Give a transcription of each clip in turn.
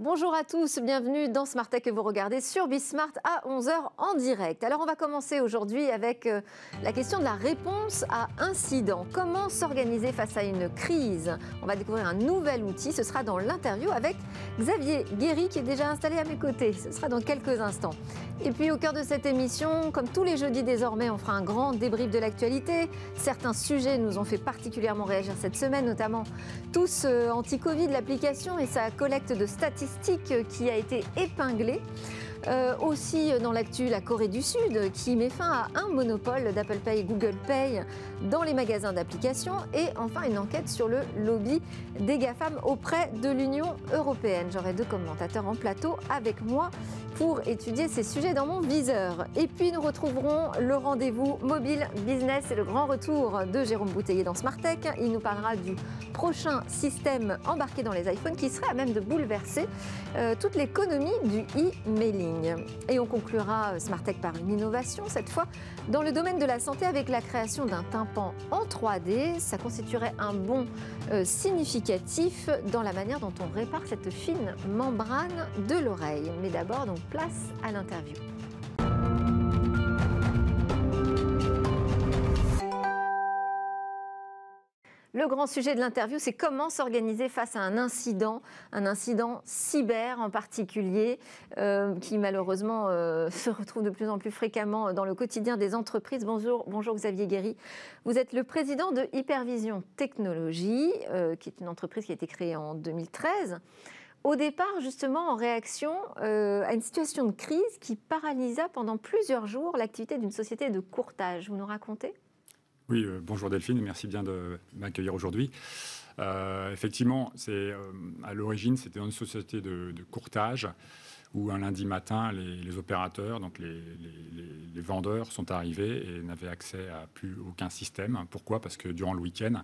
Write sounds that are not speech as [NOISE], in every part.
Bonjour à tous, bienvenue dans Smart Tech que vous regardez sur Bismart à 11h en direct. Alors on va commencer aujourd'hui avec euh, la question de la réponse à incident. Comment s'organiser face à une crise On va découvrir un nouvel outil, ce sera dans l'interview avec Xavier Guéry qui est déjà installé à mes côtés. Ce sera dans quelques instants. Et puis au cœur de cette émission, comme tous les jeudis désormais, on fera un grand débrief de l'actualité. Certains sujets nous ont fait particulièrement réagir cette semaine, notamment tous euh, anti-Covid, l'application et sa collecte de statistiques qui a été épinglé. Euh, aussi dans l'actu, la Corée du Sud qui met fin à un monopole d'Apple Pay et Google Pay dans les magasins d'applications. Et enfin, une enquête sur le lobby des GAFAM auprès de l'Union européenne. J'aurai deux commentateurs en plateau avec moi pour étudier ces sujets dans mon viseur. Et puis nous retrouverons le rendez-vous mobile business et le grand retour de Jérôme Bouteiller dans Smart Tech. Il nous parlera du prochain système embarqué dans les iPhones qui serait à même de bouleverser euh, toute l'économie du e-mailing. Et on conclura euh, Smart Tech par une innovation, cette fois dans le domaine de la santé avec la création d'un tympan en 3D. Ça constituerait un bond euh, significatif dans la manière dont on répare cette fine membrane de l'oreille. Mais d'abord, donc, Place à l'interview. Le grand sujet de l'interview, c'est comment s'organiser face à un incident, un incident cyber en particulier, euh, qui malheureusement euh, [LAUGHS] se retrouve de plus en plus fréquemment dans le quotidien des entreprises. Bonjour, bonjour Xavier Guéry. Vous êtes le président de Hypervision Technologies, euh, qui est une entreprise qui a été créée en 2013 au départ justement en réaction euh, à une situation de crise qui paralysa pendant plusieurs jours l'activité d'une société de courtage. Vous nous racontez Oui, euh, bonjour Delphine, merci bien de m'accueillir aujourd'hui. Euh, effectivement, c'est à l'origine, c'était une société de, courtage où un lundi matin, les, opérateurs, donc les, les, vendeurs, sont arrivés et n'avaient accès à plus aucun système. Pourquoi Parce que durant le week-end,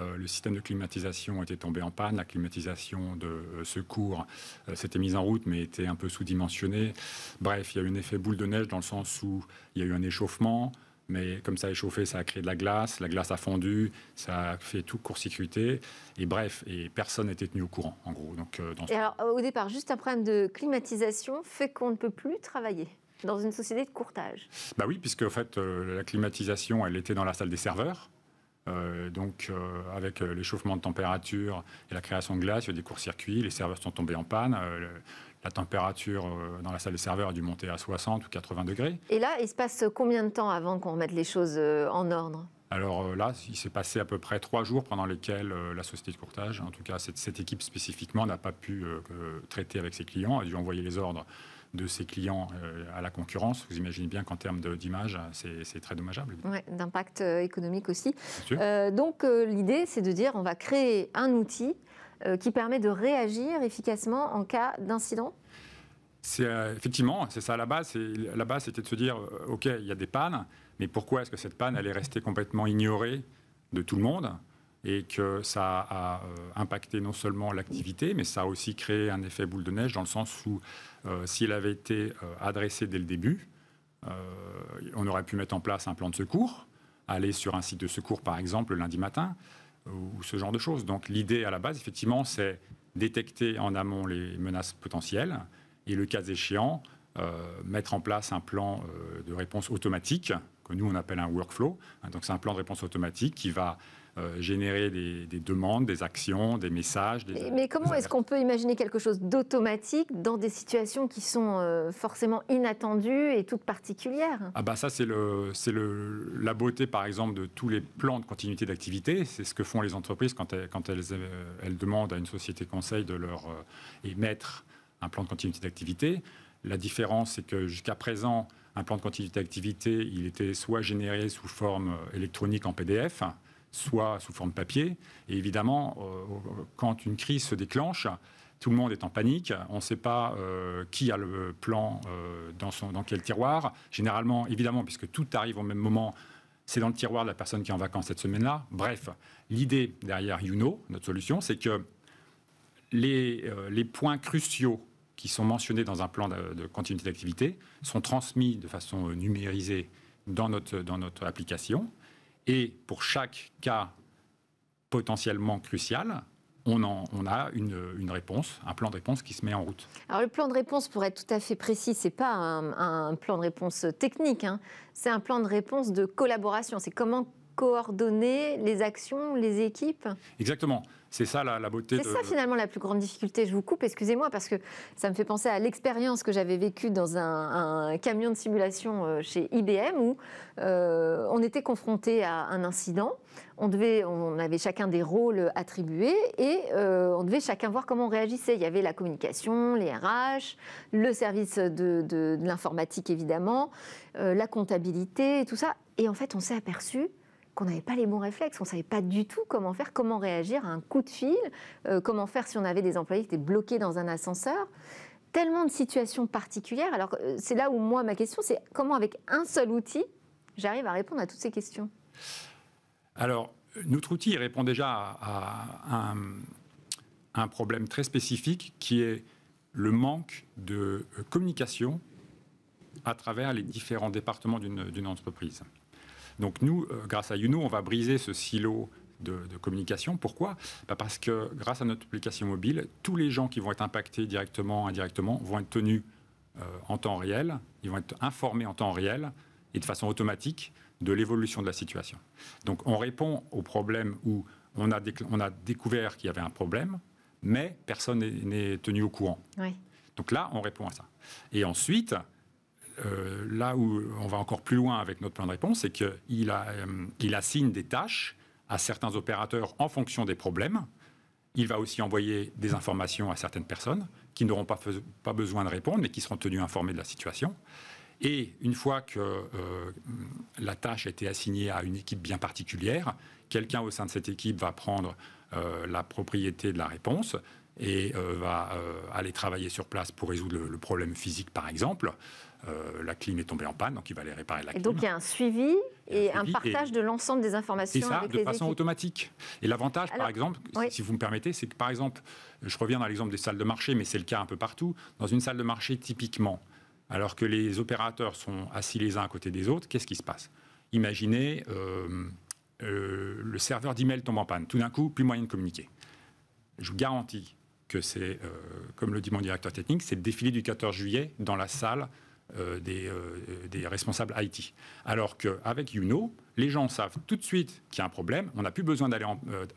euh, le système de climatisation était tombé en panne, la climatisation de euh, secours euh, s'était mise en route mais était un peu sous-dimensionnée. Bref, il y a eu un effet boule de neige dans le sens où il y a eu un échauffement, mais comme ça a échauffé, ça a créé de la glace, la glace a fondu, ça a fait tout court-circuité, et bref, et personne n'était tenu au courant, en gros. Donc, alors, au départ, juste un problème de climatisation fait qu'on ne peut plus travailler dans une société de courtage. Bah oui, puisque en fait, la climatisation, elle était dans la salle des serveurs. Euh, donc, euh, avec euh, l'échauffement de température et la création de glace, il y a des courts-circuits, les serveurs sont tombés en panne. la température dans la salle des serveurs a dû monter à 60 ou 80 degrés. Et là, il se passe combien de temps avant qu'on remette les choses en ordre alors là, il s'est passé à peu près trois jours pendant lesquels la société de courtage, en tout cas cette, équipe spécifiquement, n'a pas pu traiter avec ses clients, a dû envoyer les ordres de ses clients euh, à la concurrence. Vous imaginez bien qu'en termes d'image, c'est très dommageable. Ouais, D'impact euh, économique aussi. Euh, donc l'idée, c'est de dire on va créer un outil qui permet de réagir efficacement en cas d'incident c'est effectivement, c'est ça à la base. La base, c'était de se dire, ok, il y a des pannes, mais pourquoi est-ce que cette panne, allait rester complètement ignorée de tout le monde et que ça a euh, impacté non seulement l'activité, mais ça a aussi créé un effet boule de neige dans le sens où euh, s'il avait été euh, adressé dès le début, on aurait pu mettre en place un plan de secours, aller sur un site de secours par exemple lundi matin, ou ce genre de choses. Donc l'idée à la base, effectivement, c'est détecter en amont les menaces potentielles et le cas échéant, mettre en place un plan de réponse automatique, que nous on appelle un workflow. Hein, donc c'est un plan de réponse automatique qui va euh, générer des, demandes, des actions, des messages. mais, comment est-ce qu'on peut imaginer quelque chose d'automatique dans des situations qui sont euh, forcément inattendues et toutes particulières Ah bah ça c'est le c'est le la beauté par exemple de tous les plans de continuité d'activité. C'est ce que font les entreprises quand elles euh, demandent à une société conseil de leur émettre un plan de continuité d'activité. La différence c'est que jusqu'à présent un plan de continuité d'activité, il était soit généré sous forme électronique en PDF, soit sous forme de papier. Et évidemment, euh, quand une crise se déclenche, tout le monde est en panique, on ne sait pas euh, qui a le plan euh, dans, quel tiroir. Généralement, évidemment, puisque tout arrive au même moment, c'est dans le tiroir de la personne qui est en vacances cette semaine-là. Bref, l'idée derrière Youno, notre solution, c'est que les, points cruciaux qui sont mentionnés dans un plan de, continuité d'activité sont transmis de façon numérisée dans notre application et pour chaque cas potentiellement crucial, on, a une, réponse, un plan de réponse qui se met en route. Alors le plan de réponse, pour être tout à fait précis, ce n'est pas un, plan de réponse technique, hein. c'est un plan de réponse de collaboration. C'est comment coordonner les actions, les équipes Exactement. C'est ça la, la beauté. C'est ça finalement la plus grande difficulté. Je vous coupe, excusez-moi, parce que ça me fait penser à l'expérience que j'avais vécue dans un, camion de simulation euh, chez IBM où euh, on était confronté à un incident. On, devait, on avait chacun des rôles attribués et euh, on devait chacun voir comment on réagissait. Il y avait la communication, les RH, le service de, l'informatique évidemment, la comptabilité, et tout ça. Et en fait, on s'est aperçu qu'on n'avait pas les bons réflexes, on ne savait pas du tout comment faire, comment réagir à un coup de fil, euh, comment faire si on avait des employés qui étaient bloqués dans un ascenseur. Tellement de situations particulières. Alors euh, c'est là où moi, ma question, c'est comment avec un seul outil, j'arrive à répondre à toutes ces questions Alors, notre outil répond déjà à un problème très spécifique qui est le manque de communication à travers les différents départements d'une entreprise. Donc nous, euh, grâce à Youno, on va briser ce silo de, communication. Pourquoi bah, Parce que grâce à notre application mobile, tous les gens qui vont être impactés directement, indirectement, vont être tenus euh, en temps réel, ils vont être informés en temps réel et de façon automatique de l'évolution de la situation. Donc on répond au problème où on a, découvert qu'il y avait un problème, mais personne n'est tenu au courant. Donc là, on répond à ça. Et ensuite, euh, là où on va encore plus loin avec notre plan de réponse, c'est qu'il euh, assigne des tâches à certains opérateurs en fonction des problèmes. Il va aussi envoyer des informations à certaines personnes qui n'auront pas, besoin de répondre, mais qui seront tenues informées de la situation. Et une fois que euh, la tâche a été assignée à une équipe bien particulière, quelqu'un au sein de cette équipe va prendre la propriété de la réponse, et euh, va euh, aller travailler sur place pour résoudre le, problème physique, par exemple. Euh, la clim est tombée en panne, donc il va aller réparer la clim. donc il y a un suivi et, un, partage de l'ensemble des informations. de façon automatique. Et l'avantage, par exemple, si vous me permettez, c'est que par exemple, je reviens dans l'exemple des salles de marché, mais c'est le cas un peu partout. Dans une salle de marché, typiquement, alors que les opérateurs sont assis les uns à côté des autres, qu'est-ce qui se passe Imaginez, le serveur d'email tombe en panne. Tout d'un coup, plus moyen de communiquer. Je vous garantis c'est, euh, comme le dit mon directeur technique, c'est le défilé du 14 juillet dans la salle euh, euh, des, responsables IT. Alors qu'avec Youno, les gens savent tout de suite qu'il y a un problème. On n'a plus besoin d'aller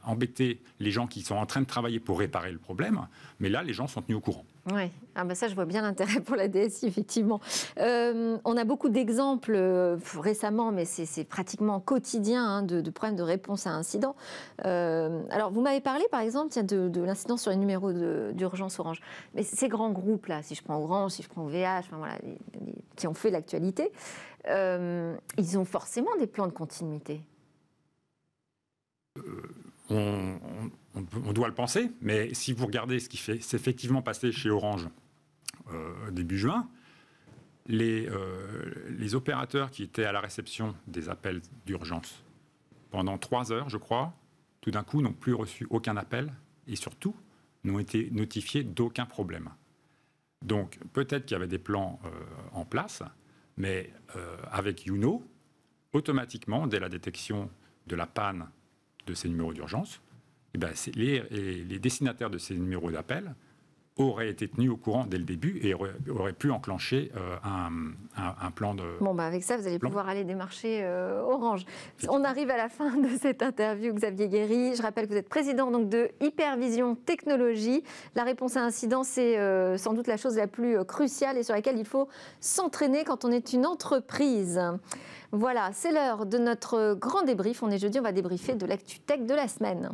embêter les gens qui sont en train de travailler pour réparer le problème. Mais là, les gens sont tenus au courant. Oui, ah bah ça je vois bien l'intérêt pour la DSI, effectivement. Euh, on a beaucoup d'exemples euh, récemment, mais c'est pratiquement quotidien, hein, de, problèmes de réponse à incidents. incident. Euh, alors vous m'avez parlé par exemple de, l'incident sur les numéros d'urgence Orange. Mais ces grands groupes là, si je prends Orange, si je prends VH, qui ont fait l'actualité, ils ont forcément des plans de continuité on, doit le penser, mais si vous regardez ce qui s'est effectivement passé chez Orange euh, début juin, euh, les, opérateurs qui étaient à la réception des appels d'urgence pendant trois heures, je crois, tout d'un coup n'ont plus reçu aucun appel et surtout n'ont été notifiés d'aucun problème. Donc peut-être qu'il y avait des plans euh, en place, mais avec Youno, automatiquement, dès la détection de la panne de ces numéros d'urgence, eh ben, les, destinataires de ces numéros d'appel aurait été tenu au courant dès le début et aurait, pu enclencher euh, un, plan de... Bon, bah, avec ça, vous allez pouvoir aller démarcher euh, Orange. On arrive à la fin de cette interview, Xavier Guéry. Je rappelle que vous êtes président donc, de Hypervision Technologie. La réponse à incident, c'est euh, sans doute la chose la plus cruciale et sur laquelle il faut s'entraîner quand on est une entreprise. Voilà, c'est l'heure de notre grand débrief. On est jeudi, on va débriefer de l'actu tech de la semaine.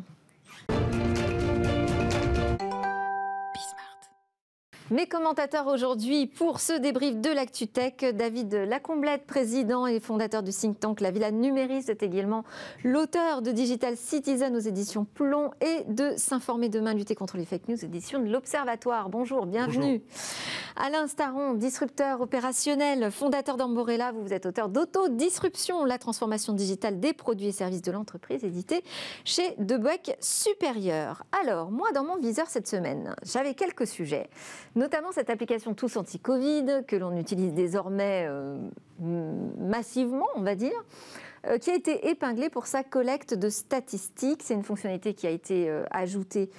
Mes commentateurs aujourd'hui pour ce débrief de l'ActuTech, David Lacomblette, président et fondateur du think tank La Villa Numérique. c'est également l'auteur de Digital Citizen aux éditions Plomb et de S'informer demain, lutter contre les fake news, édition de l'Observatoire. Bonjour, bienvenue. Alain Staron, disrupteur opérationnel, fondateur d'Amborella, vous, êtes auteur d'Auto-Disruption, la transformation digitale des produits et services de l'entreprise, édité chez Debec Supérieur. Alors, moi, dans mon viseur cette semaine, j'avais quelques sujets notamment cette application Tous Anti-Covid que l'on utilise désormais euh, massivement, on va dire, euh, qui a été épinglée pour sa collecte de statistiques. C'est une fonctionnalité qui a été euh, ajoutée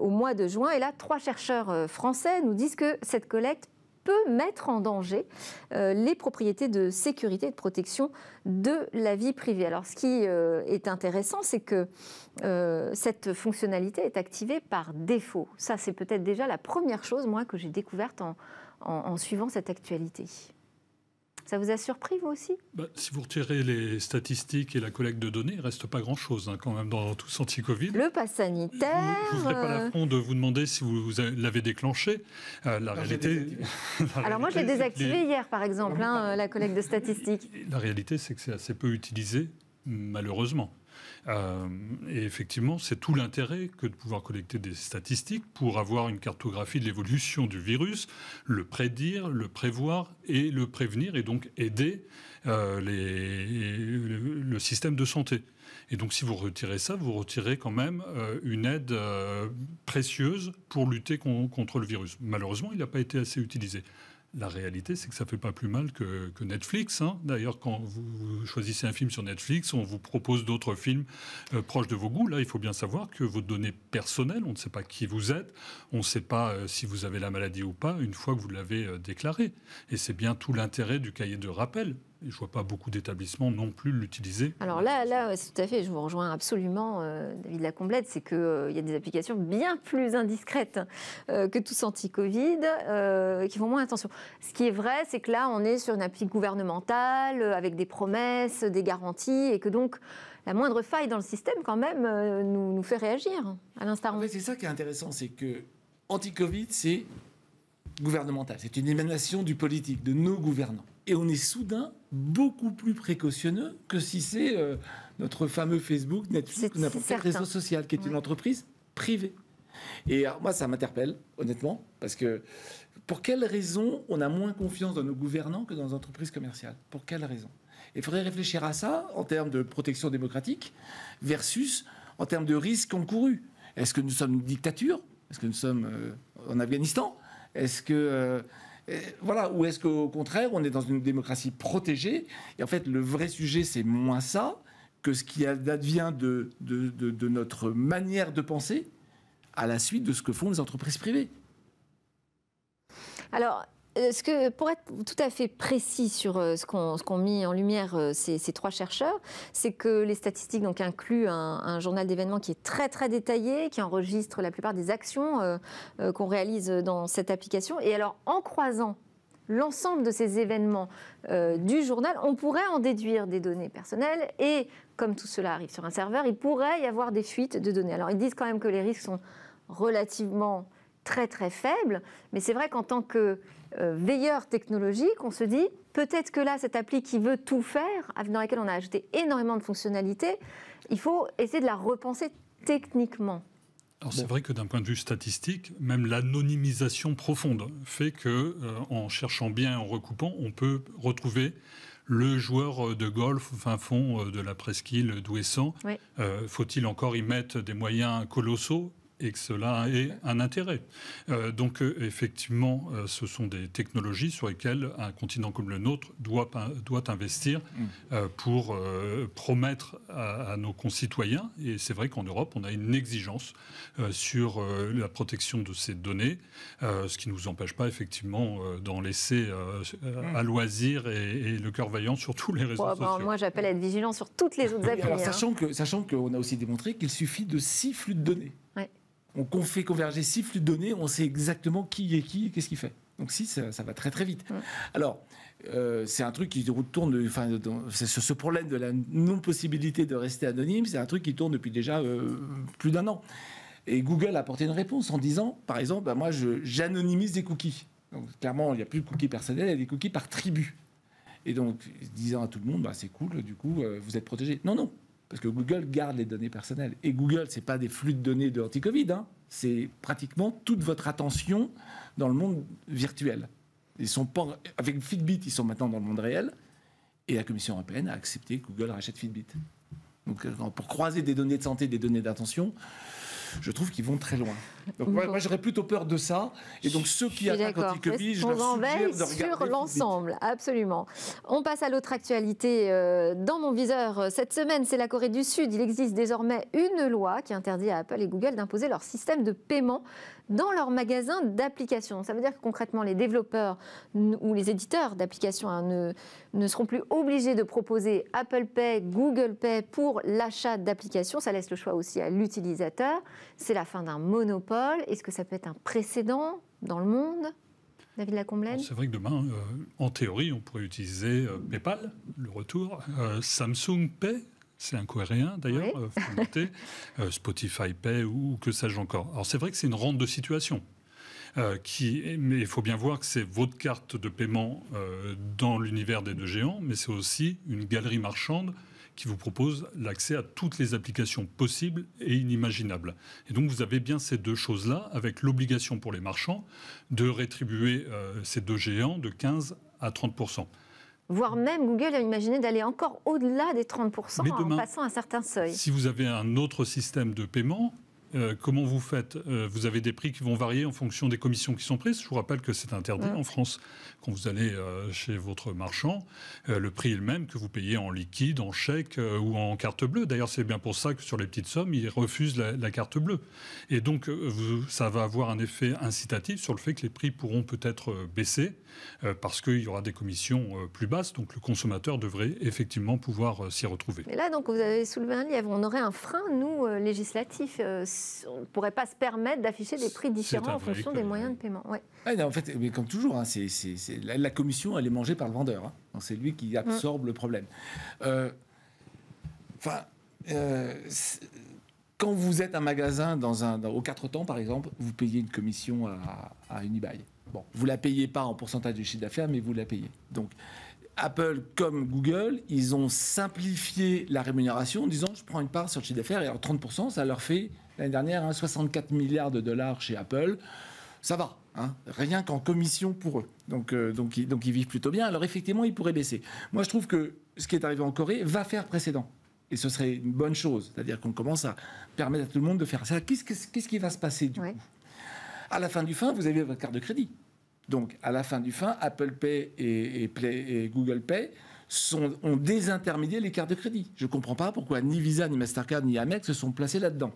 au mois de juin. Et là, trois chercheurs français nous disent que cette collecte peut mettre en danger euh, les propriétés de sécurité et de protection de la vie privée. Alors ce qui euh, est intéressant, c'est que euh, cette fonctionnalité est activée par défaut. Ça, c'est peut-être déjà la première chose, moi, que j'ai découverte en suivant cette actualité. Ça vous a surpris, vous aussi bah, Si vous retirez les statistiques et la collecte de données, il ne reste pas grand-chose hein, quand même dans tout ce anti-Covid. Le pass sanitaire. Je vous pas l'affront de vous demander si vous, l'avez déclenché. Euh, la réalité. [LAUGHS] Alors moi, je l'ai désactivé hier, par exemple, hein, euh, la collecte de statistiques. La réalité, c'est que c'est assez peu utilisé, malheureusement. Euh, et effectivement, c'est tout l'intérêt que de pouvoir collecter des statistiques pour avoir une cartographie de l'évolution du virus, le prédire, le prévoir et le prévenir, et donc aider euh, les, le système de santé. Et donc, si vous retirez ça, vous retirez quand même euh, une aide précieuse pour lutter contre le virus. Malheureusement, il n'a pas été assez utilisé. La réalité, c'est que ça ne fait pas plus mal que, Netflix. Hein. D'ailleurs, quand vous choisissez un film sur Netflix, on vous propose d'autres films euh, proches de vos goûts. Là, il faut bien savoir que vos données personnelles, on ne sait pas qui vous êtes, on ne sait pas euh, si vous avez la maladie ou pas une fois que vous l'avez euh, déclaré. Et c'est bien tout l'intérêt du cahier de rappel je ne vois pas beaucoup d'établissements non plus l'utiliser. Alors là, là tout à fait, je vous rejoins absolument, euh, David Lacomblette, c'est qu'il euh, il y a des applications bien plus indiscrètes euh, que tous anti-Covid, qui font moins attention. Ce qui est vrai, c'est que là, on est sur une appli gouvernementale, avec des promesses, des garanties, et que donc la moindre faille dans le système, quand même, nous, fait réagir, à l'instar. c'est ça qui est intéressant, c'est que anti-Covid, c'est gouvernemental, c'est une émanation du politique, de nos gouvernants et on est soudain beaucoup plus précautionneux que si c'est euh, notre fameux Facebook, Netflix ou n'importe quel réseau social, qui est une entreprise privée. Et moi, ça m'interpelle, honnêtement, parce que pour quelles raisons on a moins confiance dans nos gouvernants que dans les entreprises commerciales Pour quelles raisons Il faudrait réfléchir à ça en termes de protection démocratique versus en termes de risques encourus. Est-ce que nous sommes une dictature Est-ce que nous sommes euh, en Afghanistan Est-ce que euh, voilà, ou est-ce qu'au contraire, on est dans une démocratie protégée Et en fait, le vrai sujet, c'est moins ça que ce qui advient de, notre manière de penser à la suite de ce que font les entreprises privées. Alors, euh, ce que, pour être tout à fait précis sur euh, ce qu'ont qu'on mis en lumière euh, ces, trois chercheurs, c'est que les statistiques donc, incluent un, journal d'événements qui est très très détaillé, qui enregistre la plupart des actions qu'on réalise dans cette application. Et alors, en croisant l'ensemble de ces événements du journal, on pourrait en déduire des données personnelles et, comme tout cela arrive sur un serveur, il pourrait y avoir des fuites de données. Alors, ils disent quand même que les risques sont relativement très très faible. Mais c'est vrai qu'en tant que euh, veilleur technologique, on se dit peut-être que là, cette appli qui veut tout faire, dans laquelle on a ajouté énormément de fonctionnalités, il faut essayer de la repenser techniquement. Alors c'est vrai que d'un point de vue statistique, même l'anonymisation profonde fait que, euh, en cherchant bien, en recoupant, on peut retrouver le joueur euh, de golf fin fond de la presqu'île d'Ouessant. Faut-il encore y mettre des moyens colossaux et que cela ait un intérêt. Euh, donc euh, effectivement, euh, ce sont des technologies sur lesquelles un continent comme le nôtre doit, doit investir mm. pour promettre à, nos concitoyens, et c'est vrai qu'en Europe, on a une exigence sur la protection de ces données, ce qui ne nous empêche pas effectivement d'en laisser mm. à loisir et, le cœur vaillant sur tous les réseaux ben, sociaux. moi, j'appelle à être vigilant sur toutes les autres affaires hein. sachant que, sachant qu'on a aussi démontré qu'il suffit de six flux de données. Ouais on fait converger six flux de données, on sait exactement qui est qui et qu'est-ce qu'il fait. Donc si, ça, va très très vite. Alors, euh, c'est un truc qui tourne, enfin, ce, ce, problème de la non-possibilité de rester anonyme, c'est un truc qui tourne depuis déjà euh, plus d'un an. Et Google a apporté une réponse en disant, par exemple, bah, moi, j'anonymise des cookies. Donc clairement, il n'y a plus de cookies personnels, il y a des cookies par tribu. Et donc, disant à tout le monde, bah, c'est cool, du coup, euh, vous êtes protégé. Non, non, parce que Google garde les données personnelles. Et Google, ce n'est pas des flux de données de anti-Covid, hein. c'est pratiquement toute votre attention dans le monde virtuel. Ils sont Avec Fitbit, ils sont maintenant dans le monde réel, et la Commission européenne a accepté que Google rachète Fitbit. Donc euh, pour croiser des données de santé, des données d'attention, je trouve qu'ils vont très loin moi, j'aurais plutôt peur de ça. Et donc ceux qui attaquent je leur sur l'ensemble, absolument. On passe à l'autre actualité. Euh, dans mon viseur, euh, cette semaine, c'est la Corée du Sud. Il existe désormais une loi qui interdit à Apple et Google d'imposer leur système de paiement dans leurs magasins d'applications. Ça veut dire que concrètement, les développeurs ou les éditeurs d'applications hein, ne, ne seront plus obligés de proposer Apple Pay, Google Pay pour l'achat d'applications. Ça laisse le choix aussi à l'utilisateur. C'est la fin d'un monopole est-ce que ça peut être un précédent dans le monde David Lacomblaine ah, C'est vrai que demain, euh, en théorie, on pourrait utiliser euh, PayPal, le retour, euh, Samsung Pay, c'est un coréen d'ailleurs, [LAUGHS] Spotify Pay ou que sais-je encore. Alors c'est vrai que c'est une rente de situation. mais il faut bien voir que c'est votre carte de paiement dans l'univers des deux géants, mais c'est aussi une galerie marchande qui vous propose l'accès à toutes les applications possibles et inimaginables. Et donc vous avez bien ces deux choses-là, avec l'obligation pour les marchands de rétribuer euh, ces deux géants de 15 à 30 Voire même Google a imaginé d'aller encore au-delà des 30% en passant un certain seuil. Si vous avez un autre système de paiement, euh, comment vous faites euh, Vous avez des prix qui vont varier en fonction des commissions qui sont prises. Je vous rappelle que c'est interdit en France. Quand vous allez euh, chez votre marchand, le prix est le même que vous payez en liquide, en chèque ou en carte bleue. D'ailleurs, c'est bien pour ça que sur les petites sommes, ils refusent la, carte bleue. Et donc, ça va avoir un effet incitatif sur le fait que les prix pourront peut-être baisser parce qu'il y aura des commissions plus basses. Donc, le consommateur devrait effectivement pouvoir s'y retrouver. Mais là, donc, vous avez soulevé un livre. On aurait un frein, nous, législatif on ne pourrait pas se permettre d'afficher des prix différents en fonction des moyens euh, de paiement. Ouais. Ah, en fait, comme toujours, hein, c'est, la, commission, elle est mangée par le vendeur. Hein. c'est lui qui absorbe mm. le problème. Euh, enfin, euh, quand vous êtes un magasin dans un, dans, quatre temps, par exemple, vous payez une commission à, à Unibail. Bon, vous la payez pas en pourcentage du chiffre d'affaires, mais vous la payez. Donc, Apple comme Google, ils ont simplifié la rémunération en disant je prends une part sur le chiffre d'affaires et alors 30%, ça leur fait l'année dernière, 64 hein, milliards de dollars chez Apple. Ça va, hein, rien qu'en commission pour eux. Donc, euh, donc, ils, vivent plutôt bien. Alors effectivement, ils pourraient baisser. Moi, je trouve que ce qui est arrivé en Corée va faire précédent. Et ce serait une bonne chose. C'est-à-dire qu'on commence à permettre à tout le monde de faire ça. Qu'est-ce, qui va se passer du coup À la fin du fin, vous avez votre carte de crédit. Donc, à la fin du fin, Apple Pay et, et Google Pay sont, ont désintermédié les cartes de crédit. Je ne comprends pas pourquoi ni Visa, ni Mastercard, ni Amex se sont placés là-dedans.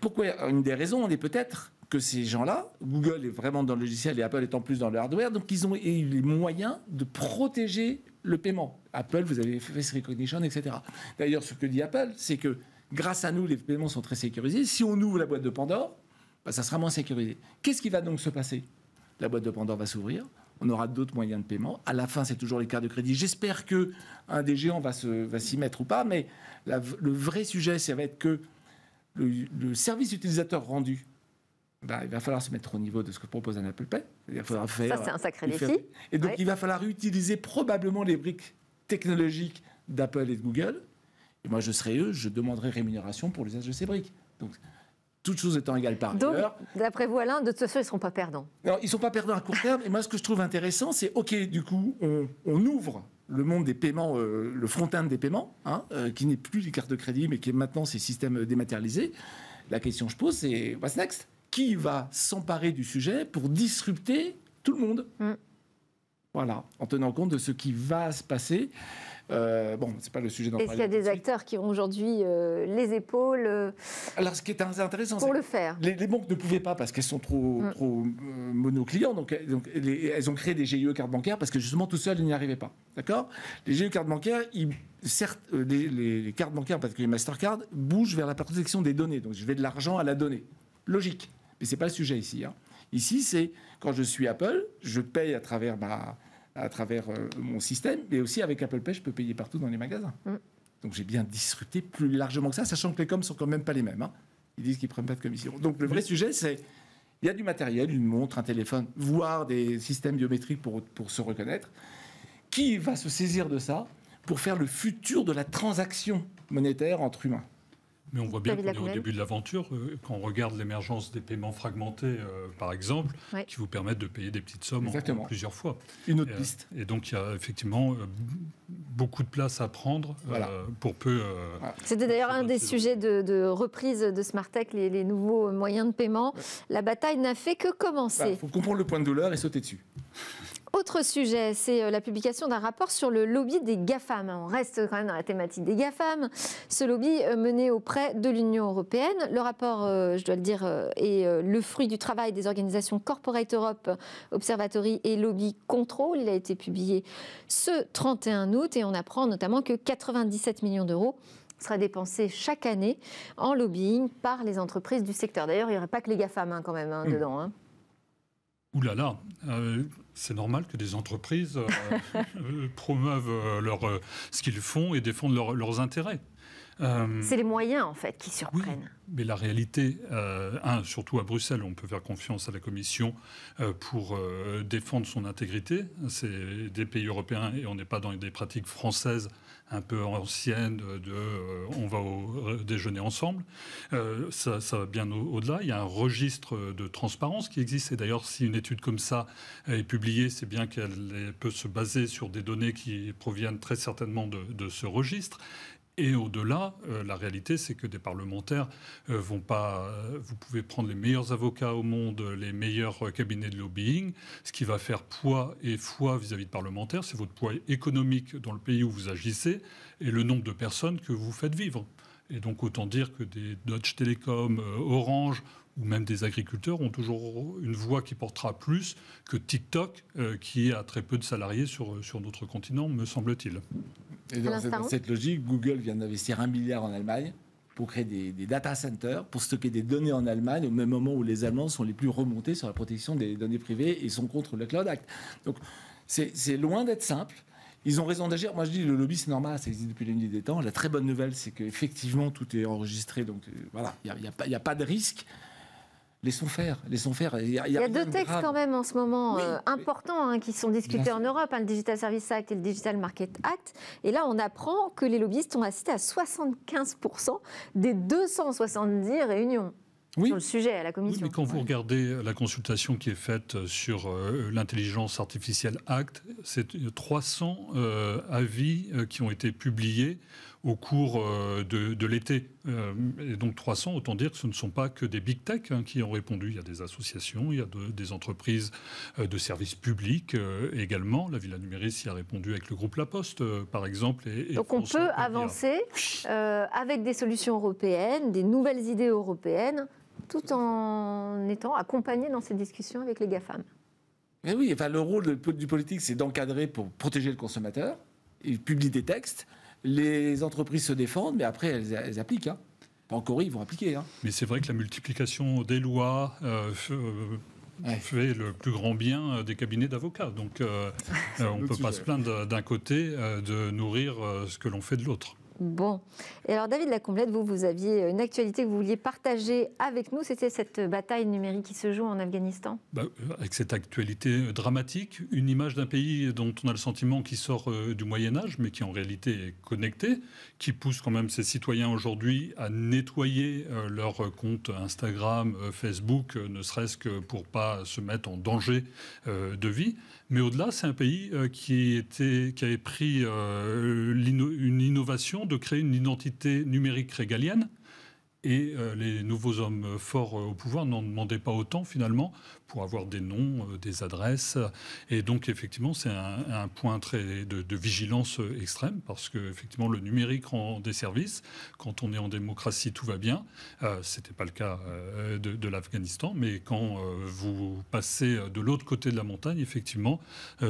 Pourquoi Une des raisons, on est peut-être que ces gens-là, Google est vraiment dans le logiciel et Apple est en plus dans le hardware, donc ils ont eu les moyens de protéger le paiement. Apple, vous avez face recognition, etc. D'ailleurs, ce que dit Apple, c'est que grâce à nous, les paiements sont très sécurisés. Si on ouvre la boîte de Pandore, bah, ça sera moins sécurisé. Qu'est-ce qui va donc se passer La boîte de Pandore va s'ouvrir, on aura d'autres moyens de paiement. À la fin, c'est toujours les cartes de crédit. J'espère que un des géants va s'y mettre ou pas, mais le vrai sujet, ça va être que le, service utilisateur rendu, bah, il va falloir se mettre au niveau de ce que propose un Apple Pay. Il falloir faire, Ça, c'est un sacré défi. Et donc, il va falloir utiliser probablement les briques technologiques d'Apple et de Google. Et moi, je serai eux, je demanderai rémunération pour l'usage de ces briques. Donc, toutes choses étant égales par donc, D'après vous, Alain, de toute façon, ils ne seront pas perdants. Non, ils ne sont pas perdants à court terme. et moi, ce que je trouve intéressant, c'est OK, du coup, on, on ouvre le monde des paiements, euh, le front-end des paiements, hein, euh, qui n'est plus les cartes de crédit, mais qui est maintenant ces systèmes dématérialisés, la question que je pose, c'est what's next Qui va s'emparer du sujet pour disrupter tout le monde mm. Voilà, en tenant compte de ce qui va se passer euh, bon, bon, n'est pas le sujet d'en Est-ce qu'il y a des acteurs qui ont aujourd'hui euh, les épaules euh, Alors, ce qui est intéressant, pour que le faire. Les, banques ne pouvaient pas parce qu'elles sont trop, mm. trop monoclients. Donc, elles ont créé des GIE cartes bancaires parce que justement, tout seul, ils n'y arrivaient pas. D'accord Les GIE cartes bancaires, ils certes, les, cartes bancaires, parce que les Mastercard, bougent vers la protection des données. Donc je vais de l'argent à la donnée. Logique. Mais ce n'est pas le sujet ici. Hein. Ici, c'est quand je suis Apple, je paye à travers ma, à travers euh, mon système, mais aussi avec Apple Pay, je peux payer partout dans les magasins. Mm. Donc j'ai bien discuté plus largement que ça, sachant que les coms sont quand même pas les mêmes. Hein. Ils disent qu'ils prennent pas de commission. Donc le vrai sujet, c'est il y a du matériel, une montre, un téléphone, voire des systèmes biométriques pour se reconnaître. Qui va se saisir de ça pour faire le futur de la transaction monétaire entre humains mais on voit bien qu'on est au début de l'aventure, euh, quand on regarde l'émergence des paiements fragmentés, euh, par exemple, qui vous permettent de payer des petites sommes en, plusieurs fois. Une autre et, euh, piste. Et donc, il y a effectivement beaucoup de place à prendre pour peu. C'était d'ailleurs un des sujets de, reprise de Smartec, les, les nouveaux moyens de paiement. La bataille n'a fait que commencer. Il faut comprendre le point de douleur et sauter dessus. Autre sujet, c'est euh, la publication d'un rapport sur le lobby des GAFAM. On reste quand même dans la thématique des GAFAM. Ce lobby euh, mené auprès de l'Union européenne. Le rapport, euh, je dois le dire, est le fruit du travail des organisations Corporate Europe, Observatory et Lobby Control. Il a été publié ce 31 août et on apprend notamment que 97 millions d'euros sera dépensé chaque année en lobbying par les entreprises du secteur. D'ailleurs, il n'y aurait pas que les GAFAM hein, quand même hein, dedans. Hein. Ouh là là c'est normal que des entreprises euh, [LAUGHS] euh, promeuvent euh, leur, ce qu'ils font et défendent leurs intérêts. c'est les moyens, en fait, qui surprennent. Oui, mais la réalité, surtout à Bruxelles, on peut faire confiance à la Commission pour défendre son intégrité. C'est des pays européens et on n'est pas dans des pratiques françaises un peu ancienne de euh, on va au, euh, déjeuner ensemble. Euh, ça, va bien au-delà. il y a un registre de transparence qui existe. Et d'ailleurs, si une étude comme ça est publiée, c'est bien qu'elle peut se baser sur des données qui proviennent très certainement de ce registre. Et au-delà, euh, la réalité, c'est que des parlementaires ne euh, vont pas. Euh, vous pouvez prendre les meilleurs avocats au monde, les meilleurs cabinets de lobbying. Ce qui va faire poids et foi vis-à-vis de parlementaires, c'est votre poids économique dans le pays où vous agissez et le nombre de personnes que vous faites vivre. Et donc autant dire que des Dodge Telecom, euh, Orange ou même des agriculteurs ont toujours une voix qui portera plus que TikTok, euh, qui a très peu de salariés sur, euh, sur notre continent, me semble-t-il. Et dans cette, logique, Google vient d'investir un milliard en Allemagne pour créer des, des, data centers, pour stocker des données en Allemagne, au même moment où les Allemands sont les plus remontés sur la protection des données privées et sont contre le Cloud Act. Donc c'est loin d'être simple. Ils ont raison d'agir. Moi, je dis, le lobby, c'est normal, ça existe depuis la nuit des temps. La très bonne nouvelle, c'est qu'effectivement, tout est enregistré. Donc, euh, voilà, il n'y a, pas de risque. Laissons faire, laissons faire. Il y a, deux textes quand même en ce moment euh, importants hein, qui sont discutés en Europe, hein, le Digital Service Act et le Digital Market Act. Et là, on apprend que les lobbyistes ont assisté à 75% des 270 réunions oui. sur le sujet à la Commission. mais quand vous regardez euh, la consultation qui est faite euh, sur euh, l'intelligence artificielle Act, c'est 300 avis qui ont été publiés au cours de, l'été. et donc 300, autant dire que ce ne sont pas que des big tech hein, qui ont répondu. Il y a des associations, il y a des entreprises de services publics également. La Villa numérique y a répondu avec le groupe La Poste, par exemple. donc on peut avancer avec des solutions européennes, des nouvelles idées européennes tout en étant accompagné dans ces discussions avec les GAFAM. Mais eh oui, enfin, le rôle du politique, c'est d'encadrer pour protéger le consommateur. Il publie des textes, les entreprises se défendent, mais après, elles, appliquent. Hein. En Corée, ils vont appliquer. Hein. Mais c'est vrai que la multiplication des lois euh, euh fait le plus grand bien euh, des cabinets d'avocats. Donc, euh, [LAUGHS] on ne peut pas se plaindre d'un côté de nourrir ce que l'on fait de l'autre. Bon. Et alors, David Lacomblette, vous, vous aviez euh, une actualité que vous vouliez partager avec nous. C'était cette euh, bataille numérique qui se joue en Afghanistan. Bah, euh, avec cette actualité dramatique, une image d'un pays dont on a le sentiment qu'il sort du Moyen-Âge, mais qui en réalité est connecté, qui pousse quand même ses citoyens aujourd'hui à nettoyer leurs comptes Instagram, Facebook, ne serait-ce que pour pas se mettre en danger de vie. Mais au-delà, c'est un pays euh, qui, était, avait pris euh, une innovation de créer une identité numérique régalienne et euh, les nouveaux hommes euh, forts euh, au pouvoir n'en demandaient pas autant finalement pour avoir des noms, des adresses. Et donc effectivement, c'est un, point très de, vigilance extrême parce que effectivement le numérique rend des services. Quand on est en démocratie, tout va bien. Euh, C'était pas le cas de, l'Afghanistan, mais quand vous passez de l'autre côté de la montagne, effectivement,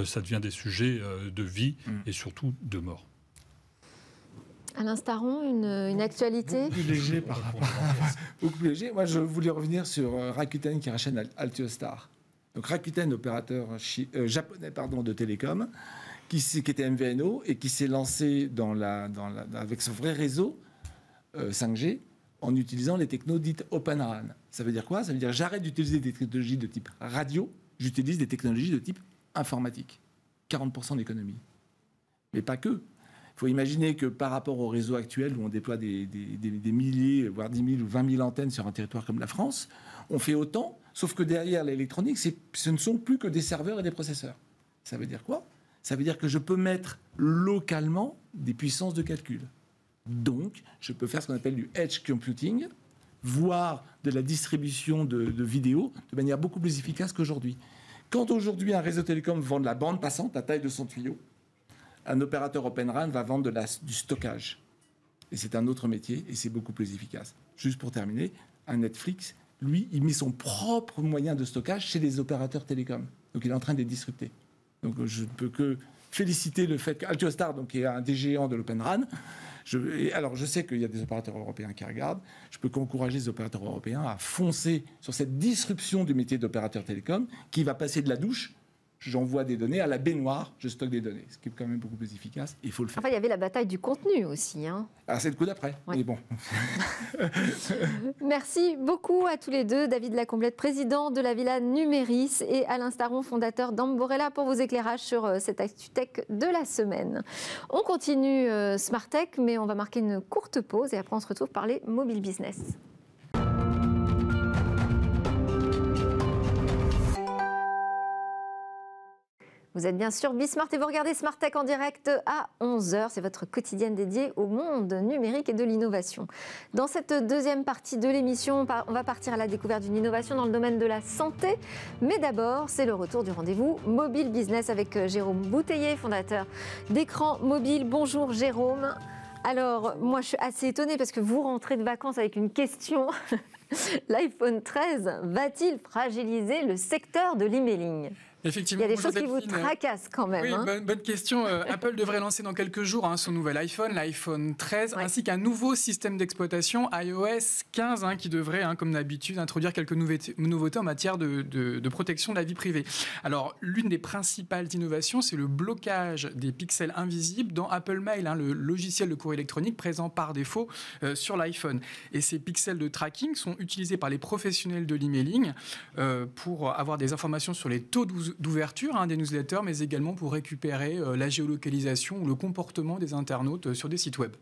ça devient des sujets de vie mm. et surtout de mort. Alain Staron, une, actualité beaucoup plus léger par rapport beaucoup [LAUGHS] plus léger. Moi, je voulais revenir sur euh, Rakuten qui rachète Altiostar. Donc Rakuten, opérateur euh, japonais pardon, de télécom, qui, qui, était MVNO et qui s'est lancé dans la, dans avec son vrai réseau 5G euh, en utilisant les technos dites Open RAN. Ça veut dire quoi Ça veut dire j'arrête d'utiliser des technologies de type radio, j'utilise des technologies de type informatique. 40% d'économie. Mais pas que faut imaginer que par rapport au réseau actuel où on déploie des, milliers, voire 10 000 ou 20 000 antennes sur un territoire comme la France, on fait autant, sauf que derrière l'électronique, ce ne sont plus que des serveurs et des processeurs. Ça veut dire quoi Ça veut dire que je peux mettre localement des puissances de calcul. Donc, je peux faire ce qu'on appelle du edge computing, voire de la distribution de, vidéos de manière beaucoup plus efficace qu'aujourd'hui. Quand aujourd'hui un réseau télécom vend de la bande passante, à taille de son tuyau, un opérateur Open RAN va vendre de la, du stockage. Et c'est un autre métier et c'est beaucoup plus efficace. Juste pour terminer, un Netflix, lui, il met son propre moyen de stockage chez les opérateurs télécoms. Donc il est en train de les disrupter. Donc je ne peux que féliciter le fait Star, donc, est un des géants de l'Open RAN, je, alors je sais qu'il y a des opérateurs européens qui regardent, je peux qu'encourager les opérateurs européens à foncer sur cette disruption du métier d'opérateur télécom qui va passer de la douche j'envoie des données à la baignoire, je stocke des données, ce qui est quand même beaucoup plus efficace. Il faut le faire. Enfin, il y avait la bataille du contenu aussi. Hein. Ah, c'est le coup d'après, mais bon. [LAUGHS] Merci beaucoup à tous les deux, David Lacomblette, président de la Villa Numéris, et Alain Staron, fondateur d'Amborella, pour vos éclairages sur euh, cette Actu Tech de la semaine. On continue euh, Smart Tech, mais on va marquer une courte pause et après on se retrouve parler mobile business. Vous êtes bien sûr Bismart et vous regardez Smart Tech en direct à 11h. C'est votre quotidien dédiée au monde numérique et de l'innovation. Dans cette deuxième partie de l'émission, on va partir à la découverte d'une innovation dans le domaine de la santé. Mais d'abord, c'est le retour du rendez-vous Mobile Business avec euh, Jérôme Bouteillé fondateur d'écran mobile. Bonjour Jérôme. Alors, moi, je suis assez étonnée parce que vous rentrez de vacances avec une question. [LAUGHS] L'iPhone 13 va-t-il fragiliser le secteur de l'emailing Effectivement, il y a des choses qui vous tracassent quand même. Oui, hein. bonne, question. Euh, [LAUGHS] Apple devrait lancer dans quelques jours hein, son nouvel iPhone, l'iPhone 13, ainsi qu'un nouveau système d'exploitation iOS 15, hein, qui devrait, comme d'habitude, introduire quelques nouveautés en matière de, protection de la vie privée. Alors, l'une des principales innovations, c'est le blocage des pixels invisibles dans Apple Mail, le logiciel de courrier électronique présent par défaut euh, sur l'iPhone. Et ces pixels de tracking sont utilisés par les professionnels de l'emailing euh, pour avoir des informations sur les taux d'usage d'ouverture hein, des newsletters, mais également pour récupérer euh, la géolocalisation ou le comportement des internautes euh, sur des sites web.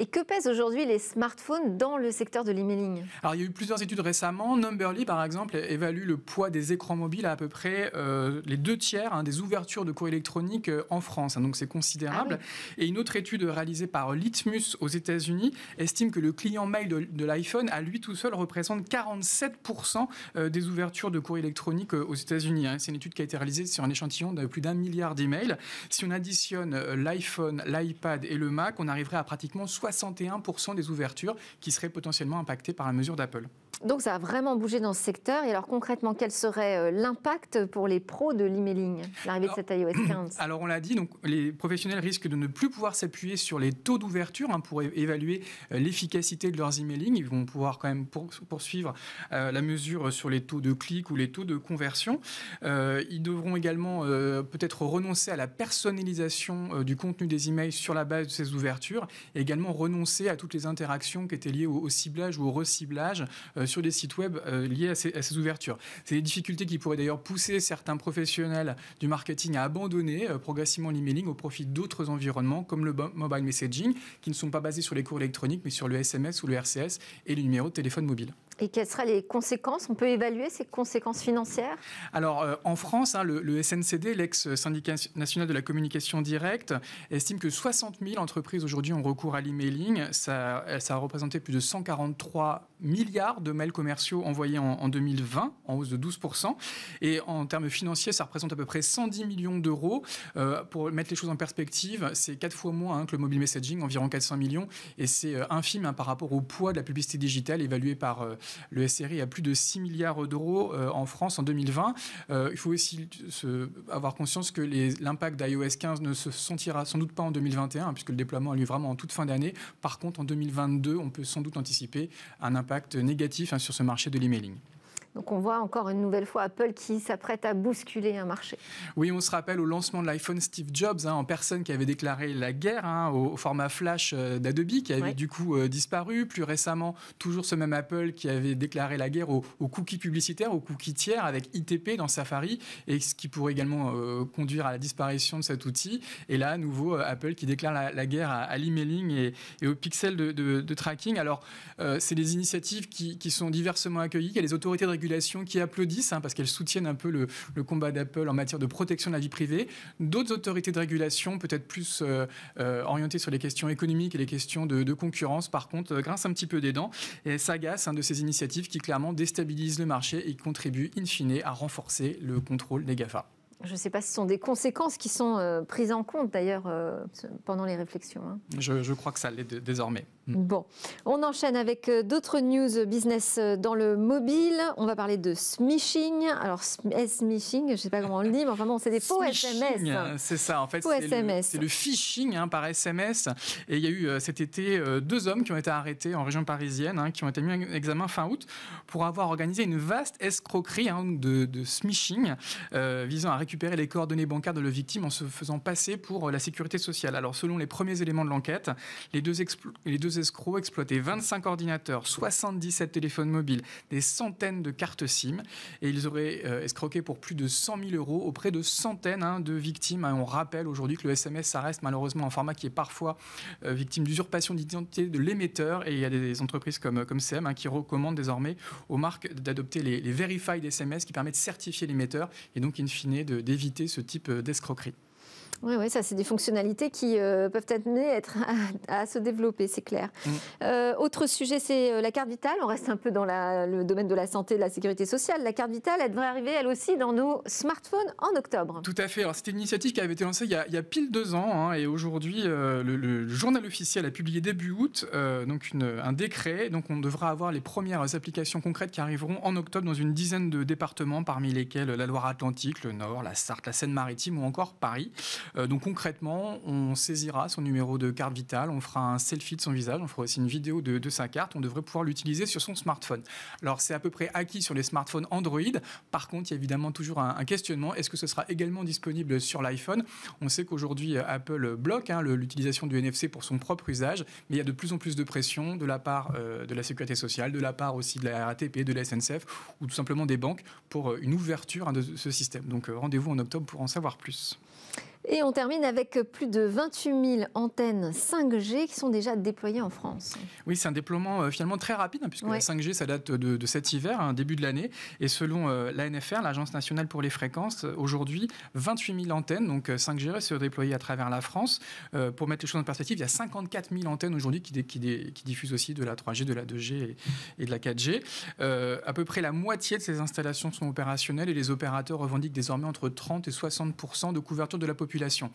Et que pèsent aujourd'hui les smartphones dans le secteur de l'emailing Alors, il y a eu plusieurs études récemment. Numberly, par exemple, évalue le poids des écrans mobiles à à peu près euh, les deux tiers hein, des ouvertures de cours électroniques euh, en France. Hein, donc, c'est considérable. Ah et une autre étude réalisée par Litmus aux États-Unis estime que le client mail de, l'iPhone, à lui tout seul, représente 47% euh, des ouvertures de cours électroniques aux États-Unis. Hein. C'est une étude qui a été réalisée sur un échantillon de plus d'un milliard d'emails. Si on additionne l'iPhone, l'iPad et le Mac, on arriverait à pratiquement 60 61% des ouvertures qui seraient potentiellement impactées par la mesure d'Apple. Donc ça a vraiment bougé dans ce secteur. Et alors concrètement, quel serait euh, l'impact pour les pros de l'emailing, l'arrivée de cette iOS 15 [CLEARS THROAT] Alors on l'a dit, donc, les professionnels risquent de ne plus pouvoir s'appuyer sur les taux d'ouverture hein, pour évaluer euh, l'efficacité de leurs emailing. Ils vont pouvoir quand même poursuivre euh, la mesure sur les taux de clic ou les taux de conversion. ils devront également peut-être renoncer à la personnalisation du contenu des emails sur la base de ces ouvertures et également renoncer à toutes les interactions qui étaient liées au, au ciblage ou au reciblage sur des sites web euh, liés à ces, ouvertures. C'est des difficultés qui pourraient d'ailleurs pousser certains professionnels du marketing à abandonner euh, progressivement l'emailing au profit d'autres environnements comme le mobile messaging, qui ne sont pas basés sur les cours électroniques, mais sur le SMS ou le RCS et les numéros de téléphone mobile. Et quelles seraient les conséquences On peut évaluer ces conséquences financières Alors, euh, en France, hein, le, SNCD, l'ex-syndicat national de la communication directe, estime que 60 000 entreprises aujourd'hui ont recours à l'emailing. Ça, euh, ça a représenté plus de 143 milliards de mails commerciaux envoyés en, 2020, en hausse de 12 Et en termes financiers, ça représente à peu près 110 millions d'euros. Euh, pour mettre les choses en perspective, c'est quatre fois moins hein, que le mobile messaging, environ 400 millions. Et c'est infime hein, par rapport au poids de la publicité digitale évaluée par le SRI a plus de 6 milliards d'euros euh, en France en 2020. Euh, il faut aussi avoir conscience que l'impact d'iOS 15 ne se sentira sans doute pas en 2021, hein, puisque le déploiement a lieu vraiment en toute fin d'année. Par contre, en 2022, on peut sans doute anticiper un impact négatif hein, sur ce marché de l'emailing. Donc on voit encore une nouvelle fois Apple qui s'apprête à bousculer un marché. Oui, on se rappelle au lancement de l'iPhone Steve Jobs, hein, en personne qui avait déclaré la guerre hein, au format flash euh, d'Adobe, qui avait du coup euh, disparu. Plus récemment, toujours ce même Apple qui avait déclaré la guerre aux, cookies publicitaires, aux cookies tiers avec ITP dans Safari, et ce qui pourrait également euh, conduire à la disparition de cet outil. Et là, à nouveau, Apple qui déclare la, guerre à, l'emailing et, aux pixels de, tracking. Alors, c'est des initiatives qui, sont diversement accueillies. Il y a les autorités de régulation qui applaudissent, hein, parce qu'elles soutiennent un peu le, combat d'Apple en matière de protection de la vie privée. D'autres autorités de régulation, peut-être plus euh, euh, orientées sur les questions économiques et les questions de, concurrence, par contre, euh, grincent un petit peu des dents et s'agacent hein, de ces initiatives qui clairement déstabilisent le marché et contribuent in fine à renforcer le contrôle des GAFA. Je ne sais pas si ce sont des conséquences qui sont prises en compte d'ailleurs pendant les réflexions. Hein. Je, je crois que ça l'est désormais. Mm. Bon, on enchaîne avec euh, d'autres news business euh, dans le mobile. On va parler de smishing. Alors, eh, smishing, je ne sais pas comment on le dit, mais enfin bon, c'est des faux SMS. C'est ça, en fait. C'est le, phishing hein, par SMS. Et il y a eu euh, cet été deux hommes qui ont été arrêtés en région parisienne, hein, qui ont été mis en examen fin août pour avoir organisé une vaste escroquerie hein, de, smishing visant à récupérer les coordonnées bancaires de la victime en se faisant passer pour la sécurité sociale. Alors, selon les premiers éléments de l'enquête, les deux, les deux escrocs exploitaient 25 ordinateurs, 77 téléphones mobiles, des centaines de cartes SIM, et ils auraient euh, escroqué pour plus de 100 000 euros auprès de centaines hein, de victimes. Hein, on rappelle aujourd'hui que le SMS, ça reste malheureusement un format qui est parfois euh, victime d'usurpation d'identité de l'émetteur, et il y a des entreprises comme, comme CM hein, qui recommandent désormais aux marques d'adopter les, les des SMS qui permettent de certifier l'émetteur, et donc in fine d'éviter ce type euh, d'escroquerie. Oui, ça, c'est des fonctionnalités qui euh, peuvent être, [LAUGHS] à, à se développer, c'est clair. Mm. Euh, autre sujet, c'est euh, la carte vitale. On reste un peu dans le domaine de la santé de la sécurité sociale. La carte vitale, elle devrait arriver, elle aussi, dans nos smartphones en octobre. Tout à fait. Alors, c'était une initiative qui avait été lancée il y a, pile deux ans. Hein, et aujourd'hui, le, journal officiel a publié début août donc un décret. Donc, on devra avoir les premières applications concrètes qui arriveront en octobre dans une dizaine de départements, parmi lesquels la Loire-Atlantique, le Nord, la Sarthe, la Seine-Maritime ou encore Paris. Euh, donc concrètement, on saisira son numéro de carte vitale, on fera un selfie de son visage, on fera aussi une vidéo de, sa carte, on devrait pouvoir l'utiliser sur son smartphone. Alors c'est à peu près acquis sur les smartphones Android. Par contre, il y a évidemment toujours un, questionnement. Est-ce que ce sera également disponible sur l'iPhone On sait qu'aujourd'hui, euh, Apple bloque hein, l'utilisation du NFC pour son propre usage, mais il y a de plus en plus de pression de la part euh, de la sécurité sociale, de la part aussi de la RATP, de la SNCF ou tout simplement des banques pour une ouverture hein, de ce système. Donc rendez-vous en octobre pour en savoir plus. Et on termine avec plus de 28 000 antennes 5G qui sont déjà déployées en France. Oui, c'est un déploiement euh, finalement très rapide, hein, puisque la 5G, ça date de, cet hiver, un hein, début de l'année. Et selon euh, l'ANFR, l'Agence nationale pour les fréquences, euh, aujourd'hui, 28 000 antennes, donc 5G, se déployées à travers la France. pour mettre les choses en perspective, il y a 54 000 antennes aujourd'hui qui, qui, diffusent aussi de la 3G, de la 2G et, et de la 4G. à peu près la moitié de ces installations sont opérationnelles et les opérateurs revendiquent désormais entre 30 et 60 de couverture de la population population.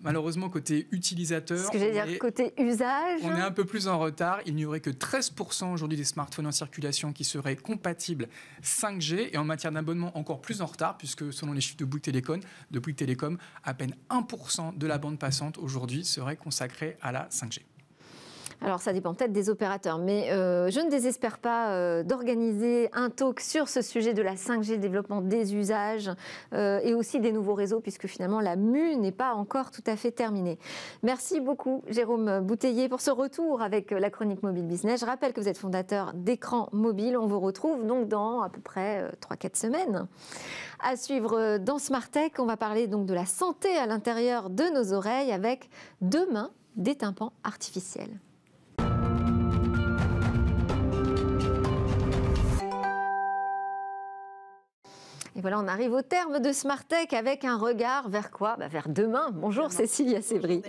Malheureusement, côté utilisateur, est, côté usage, on est hein. un peu plus en retard. Il n'y aurait que 13% aujourd'hui des smartphones en circulation qui seraient compatibles 5G. Et en matière d'abonnement, encore plus en retard, puisque selon les chiffres de Bouygues Telecom, de Bouygues Télécom à peine 1% de la bande passante aujourd'hui serait consacrée à la 5G. Alors ça dépend peut-être des opérateurs, mais euh, je ne désespère pas euh, d'organiser un talk sur ce sujet de la 5G, développement des usages euh, et aussi des nouveaux réseaux, puisque finalement la MU n'est pas encore tout à fait terminée. Merci beaucoup Jérôme Bouteiller pour ce retour avec la chronique Mobile Business. Je rappelle que vous êtes fondateur d'écran mobile. On vous retrouve donc dans à peu près 3-4 semaines. À suivre dans Smart Tech, on va parler donc de la santé à l'intérieur de nos oreilles avec demain des tympans artificiels. Et voilà, on arrive au terme de Smart avec un regard vers quoi bah, Vers demain. Bonjour Cécilia Sévry.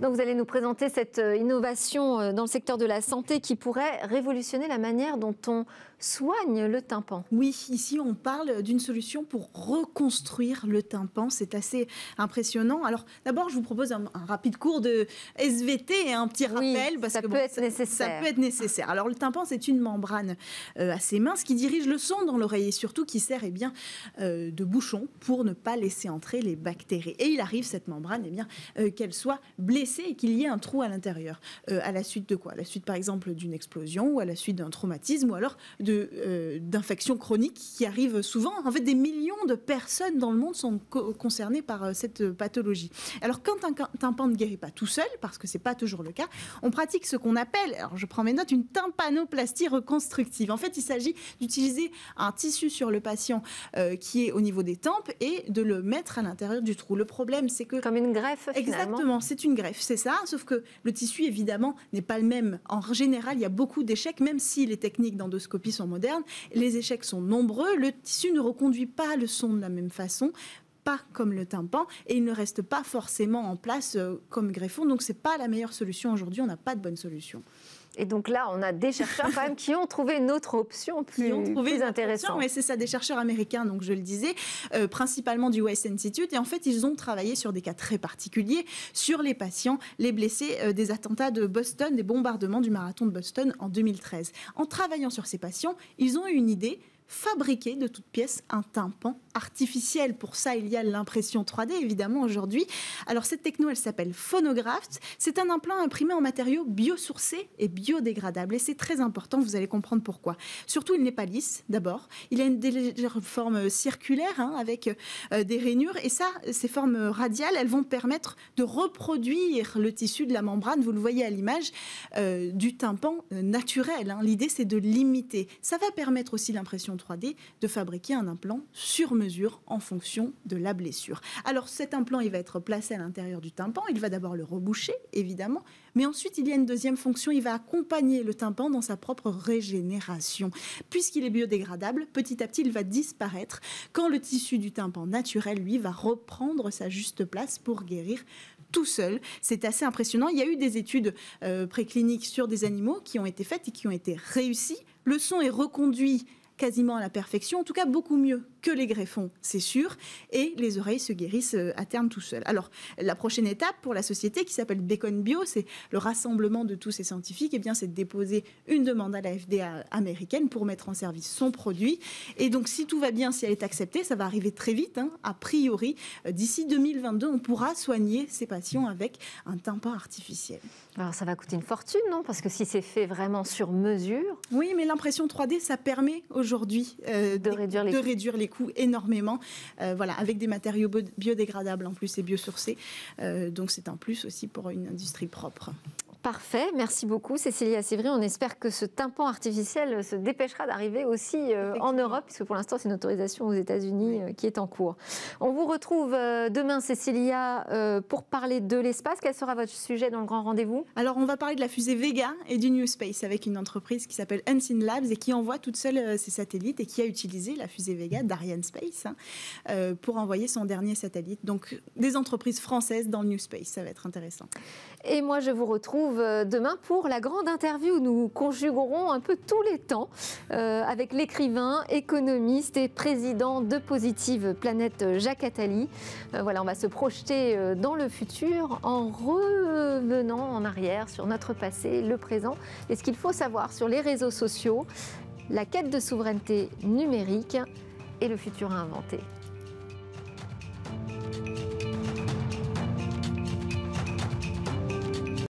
Donc vous allez nous présenter cette euh, innovation euh, dans le secteur de la santé qui pourrait révolutionner la manière dont on soigne le tympan. Oui, ici on parle d'une solution pour reconstruire le tympan. C'est assez impressionnant. Alors d'abord, je vous propose un, rapide cours de SVT et un petit rappel parce ça que peut être ça, nécessaire. ça peut être nécessaire. Alors le tympan, c'est une membrane euh, assez mince qui dirige le son dans l'oreille et surtout qui sert eh bien euh, de bouchons pour ne pas laisser entrer les bactéries. Et il arrive cette membrane, eh bien, euh, qu'elle soit blessée et qu'il y ait un trou à l'intérieur. Euh, à la suite de quoi À la suite, par exemple, d'une explosion ou à la suite d'un traumatisme ou alors d'infections chroniques qui arrivent souvent. En fait, des millions de personnes dans le monde sont concernées par cette pathologie. Alors, quand un tympan ne guérit pas tout seul, parce que c'est pas toujours le cas, on pratique ce qu'on appelle, alors je prends mes notes, une tympanoplastie reconstructive. En fait, il s'agit d'utiliser un tissu sur le patient euh, qui est au niveau des tempes et de le mettre à l'intérieur du trou. Le problème, c'est que... Comme une greffe, Exactement, c'est une greffe, c'est ça. Sauf que le tissu, évidemment, n'est pas le même. En général, il y a beaucoup d'échecs, même si les techniques d'endoscopie sont modernes. Les échecs sont nombreux. Le tissu ne reconduit pas le son de la même façon pas comme le tympan et il ne reste pas forcément en place euh, comme greffon. Donc ce n'est pas la meilleure solution aujourd'hui, on n'a pas de bonne solution. Et donc là, on a des chercheurs quand qui ont trouvé une autre option plus, qui ont trouvé intéressante. Mais c'est ça, des chercheurs américains, donc je le disais, euh, principalement du West Institute. Et en fait, ils ont travaillé sur des cas très particuliers, sur les patients, les blessés euh, des attentats de Boston, des bombardements du marathon de Boston en 2013. En travaillant sur ces patients, ils ont eu une idée fabriquer de toutes pièces un tympan artificiel. Pour ça, il y a l'impression 3D, évidemment, aujourd'hui. Alors, cette techno, elle s'appelle Phonograft. C'est un implant imprimé en matériaux biosourcés et biodégradables. Et c'est très important, vous allez comprendre pourquoi. Surtout, il n'est pas lisse, d'abord. Il a une légère forme circulaire, hein, avec euh, des rainures. Et ça, ces formes radiales, elles vont permettre de reproduire le tissu de la membrane, vous le voyez à l'image, euh, du tympan euh, naturel. Hein. L'idée, c'est de limiter. Ça va permettre aussi l'impression 3D de fabriquer un implant sur mesure en fonction de la blessure. Alors cet implant, il va être placé à l'intérieur du tympan, il va d'abord le reboucher, évidemment, mais ensuite il y a une deuxième fonction, il va accompagner le tympan dans sa propre régénération. Puisqu'il est biodégradable, petit à petit, il va disparaître quand le tissu du tympan naturel, lui, va reprendre sa juste place pour guérir tout seul. C'est assez impressionnant. Il y a eu des études euh, précliniques sur des animaux qui ont été faites et qui ont été réussies. Le son est reconduit quasiment à la perfection, en tout cas beaucoup mieux que les greffons, c'est sûr, et les oreilles se guérissent euh, à terme tout seul. Alors, la prochaine étape pour la société qui s'appelle Bacon Bio, c'est le rassemblement de tous ces scientifiques, et eh bien c'est de déposer une demande à la FDA américaine pour mettre en service son produit. Et donc, si tout va bien, si elle est acceptée, ça va arriver très vite. Hein. A priori, euh, d'ici 2022, on pourra soigner ces patients avec un tympan artificiel. Alors, ça va coûter une fortune, non Parce que si c'est fait vraiment sur mesure. Oui, mais l'impression 3D, ça permet aujourd'hui euh, de, réduire les, de réduire les coût énormément, euh, voilà, avec des matériaux biodégradables en plus et biosourcés. Euh, donc c'est en plus aussi pour une industrie propre. Parfait, merci beaucoup Cécilia Sivry On espère que ce tympan artificiel se dépêchera d'arriver aussi euh, en Europe, puisque pour l'instant c'est une autorisation aux États-Unis euh, qui est en cours. On vous retrouve euh, demain Cécilia pour parler de l'espace. Quel sera votre sujet dans le grand rendez-vous Alors on va parler de la fusée Vega et du New Space avec une entreprise qui s'appelle Ensign Labs et qui envoie toute seule ses satellites et qui a utilisé la fusée Vega d'Ariane Space hein, pour envoyer son dernier satellite. Donc des entreprises françaises dans le New Space, ça va être intéressant. Et moi je vous retrouve euh, demain pour la grande interview. où Nous conjuguerons un peu tous les temps euh, avec l'écrivain, économiste et président de Positive Planète Jacques Attali. Euh, voilà, on va se projeter dans le futur en revenant en arrière sur notre passé, le présent et ce qu'il faut savoir sur les réseaux sociaux, la quête de souveraineté numérique et le futur à inventer.